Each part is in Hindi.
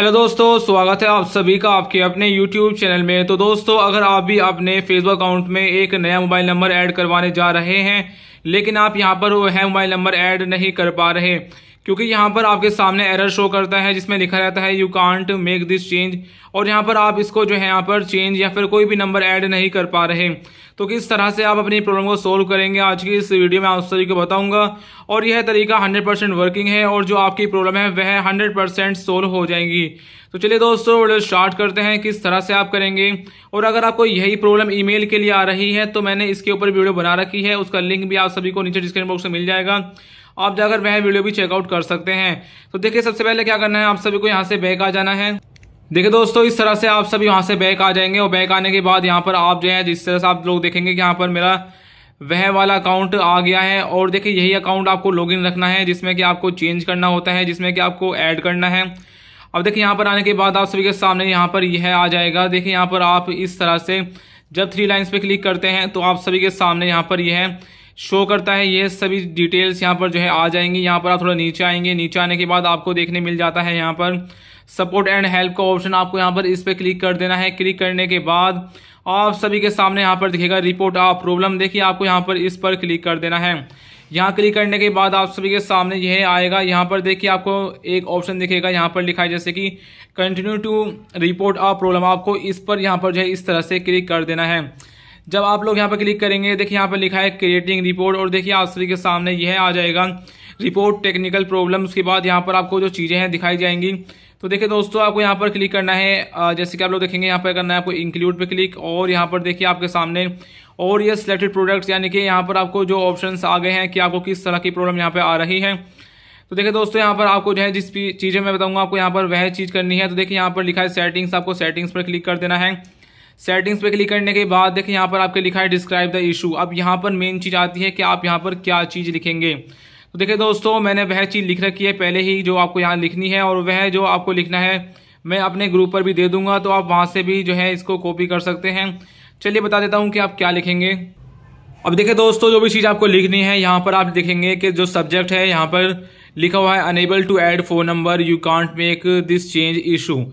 हेलो दोस्तों स्वागत है आप सभी का आपके अपने यूट्यूब चैनल में तो दोस्तों अगर आप भी अपने फेसबुक अकाउंट में एक नया मोबाइल नंबर ऐड करवाने जा रहे हैं लेकिन आप यहां पर वह मोबाइल नंबर ऐड नहीं कर पा रहे क्योंकि यहाँ पर आपके सामने एरर शो करता है जिसमें लिखा रहता है you can't make this change और यहाँ पर आप इसको जो है यहाँ पर चेंज या फिर कोई भी नंबर ऐड नहीं कर पा रहे तो किस तरह से आप अपनी प्रॉब्लम को सोल्व करेंगे आज की इस वीडियो में आप सभी को बताऊंगा और यह तरीका 100% वर्किंग है और जो आपकी प्रॉब्लम है वह 100% सोल्व हो जाएंगी तो चलिए दोस्तों वीडियो स्टार्ट करते हैं किस तरह से आप करेंगे और अगर आपको यही प्रॉब्लम ईमेल के लिए आ रही है तो मैंने इसके ऊपर वीडियो बना रखी है उसका लिंक भी आप सभी को नीचे डिस्क्रिप्शन बॉक्स में मिल जाएगा आप जाकर वह वीडियो भी चेकआउट कर सकते हैं तो देखिए सबसे पहले क्या करना है आप सभी को यहाँ से बैक आ जाना है देखिए दोस्तों इस तरह से आप सभी यहाँ से बैक आ जाएंगे और बैक आने के बाद यहाँ पर आप जो है जिस तरह से आप लोग देखेंगे कि यहाँ पर मेरा वह वाला अकाउंट आ गया है और देखिए यही अकाउंट आपको लॉगिन रखना है जिसमें कि आपको चेंज करना होता है जिसमें कि आपको ऐड करना है अब देखिए यहाँ पर आने के बाद आप सभी के सामने यहाँ पर यह आ जाएगा देखिए यहाँ पर आप इस तरह से जब थ्री लाइन्स पे क्लिक करते हैं तो आप सभी के सामने यहाँ पर यह शो करता है ये सभी डिटेल्स यहाँ पर जो है आ जाएंगी यहाँ पर आप थोड़ा नीचे आएंगे नीचे आने के बाद आपको देखने मिल जाता है यहाँ पर सपोर्ट एंड हेल्प का ऑप्शन आपको यहाँ पर इस पर क्लिक कर देना है क्लिक करने के बाद आप सभी के सामने यहाँ पर दिखेगा रिपोर्ट आप प्रॉब्लम देखिए आपको यहाँ पर इस पर क्लिक कर देना है यहाँ क्लिक करने के बाद आप सभी के सामने यह आएगा यहाँ पर देखिए आपको एक ऑप्शन दिखेगा यहाँ पर लिखा है जैसे कि continue to report a problem आपको इस पर यहाँ पर जो है इस तरह से क्लिक कर देना है जब आप लोग यहाँ पर क्लिक करेंगे देखिए यहाँ पर लिखा है क्रिएटिंग रिपोर्ट और देखिए आप सभी के सामने यह आ जाएगा रिपोर्ट टेक्निकल प्रॉब्लम उसके बाद यहाँ पर आपको जो चीज़ें हैं दिखाई जाएंगी तो देखिए दोस्तों आपको यहाँ पर क्लिक करना है जैसे कि आप लोग देखेंगे यहाँ पर करना है आपको इंक्लूड पे क्लिक और यहाँ पर देखिए आपके सामने और ये सिलेक्टेड प्रोडक्ट्स यानी कि यहाँ पर आपको जो ऑप्शन आ गए हैं कि आपको किस तरह की प्रॉब्लम यहाँ पर आ रही है तो देखिए दोस्तों यहाँ पर आपको जो है जिस चीज़ें मैं बताऊँगा आपको यहाँ पर वह चीज़ करनी है तो देखिए यहाँ पर लिखा है सेटिंग्स आपको सेटिंग्स पर क्लिक कर देना है सेटिंग्स पे क्लिक करने के बाद देखिए यहाँ पर आपके लिखा है डिस्क्राइब द इशू अब यहाँ पर मेन चीज़ आती है कि आप यहाँ पर क्या चीज़ लिखेंगे तो देखिए दोस्तों मैंने वह चीज़ लिख रखी है पहले ही जो आपको यहाँ लिखनी है और वह जो आपको लिखना है मैं अपने ग्रुप पर भी दे दूंगा तो आप वहां से भी जो है इसको कॉपी कर सकते हैं चलिए बता देता हूँ कि आप क्या लिखेंगे अब देखिए दोस्तों जो भी चीज़ आपको लिखनी है यहाँ पर आप देखेंगे कि जो सब्जेक्ट है यहाँ पर लिखा हुआ है unable to add phone number you can't make this change issue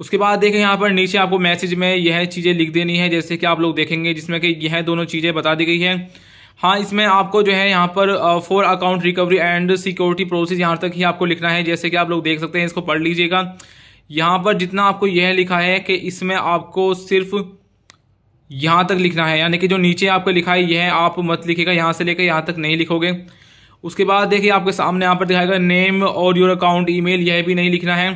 उसके बाद देखें यहाँ पर नीचे आपको मैसेज में यह चीज़ें लिख देनी है जैसे कि आप लोग देखेंगे जिसमें कि यह दोनों चीज़ें बता दी गई है हाँ इसमें आपको जो है यहाँ पर for account recovery and security process यहाँ तक ही आपको लिखना है जैसे कि आप लोग देख सकते हैं इसको पढ़ लीजिएगा यहाँ पर जितना आपको यह लिखा है कि इसमें आपको सिर्फ यहाँ तक लिखना है यानी कि जो नीचे आपको लिखा है यह आप मत लिखेगा यहाँ से लेकर यहाँ तक नहीं लिखोगे उसके बाद देखिए आपके सामने यहाँ पर दिखाएगा नेम और योर अकाउंट ईमेल यह भी नहीं लिखना है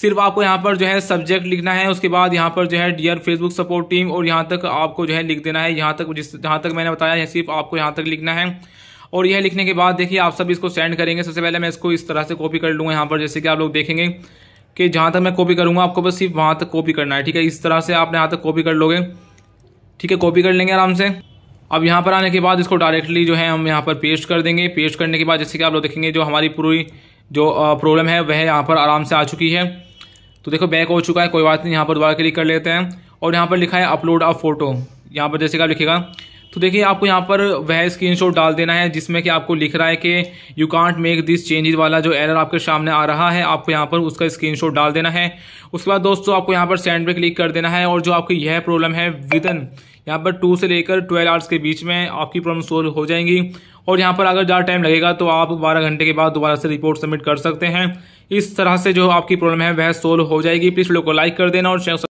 सिर्फ आपको यहाँ पर जो है सब्जेक्ट लिखना है उसके बाद यहाँ पर जो है डियर फेसबुक सपोर्ट टीम और यहाँ तक आपको जो है लिख देना है यहाँ तक जिस जहाँ तक मैंने बताया सिर्फ आपको यहाँ तक लिखना है और यह लिखने के बाद देखिए आप सब इसको सेंड करेंगे सबसे पहले मैं इसको इस तरह से कॉपी कर लूँगा यहाँ पर जैसे कि आप लोग देखेंगे कि जहाँ तक मैं कॉपी करूँगा आपको बस सिर्फ वहाँ तक कॉपी करना है ठीक है इस तरह से आपने यहाँ तक कॉपी कर लोगे ठीक है कॉपी कर लेंगे आराम से अब यहाँ पर आने के बाद इसको डायरेक्टली जो है हम यहाँ पर पेस्ट कर देंगे पेस्ट करने के बाद जैसे कि आप लोग देखेंगे जो हमारी पूरी जो प्रॉब्लम है वह यहाँ पर आराम से आ चुकी है तो देखो बैक हो चुका है कोई बात नहीं यहाँ पर दोबारा क्लिक कर लेते हैं और यहाँ पर लिखा है अपलोड ऑफ फोटो यहाँ पर जैसे कि आप लिखेगा तो देखिए आपको यहाँ पर वह स्क्रीनशॉट डाल देना है जिसमें कि आपको लिख रहा है कि you can't make this changes वाला जो एरर आपके सामने आ रहा है आपको यहाँ पर उसका स्क्रीनशॉट डाल देना है उसके बाद दोस्तों आपको यहाँ पर सेंड पे क्लिक कर देना है और जो आपकी यह प्रॉब्लम है विदन यहाँ पर टू से लेकर ट्वेल्व आवर्स के बीच में आपकी प्रॉब्लम सोल्व हो जाएंगी और यहाँ पर अगर ज़्यादा टाइम लगेगा तो आप बारह घंटे के बाद दोबारा से रिपोर्ट सबमिट कर सकते हैं इस तरह से जो आपकी प्रॉब्लम है वह सोल्व हो जाएगी प्लीज़ वीडियो को लाइक कर देना और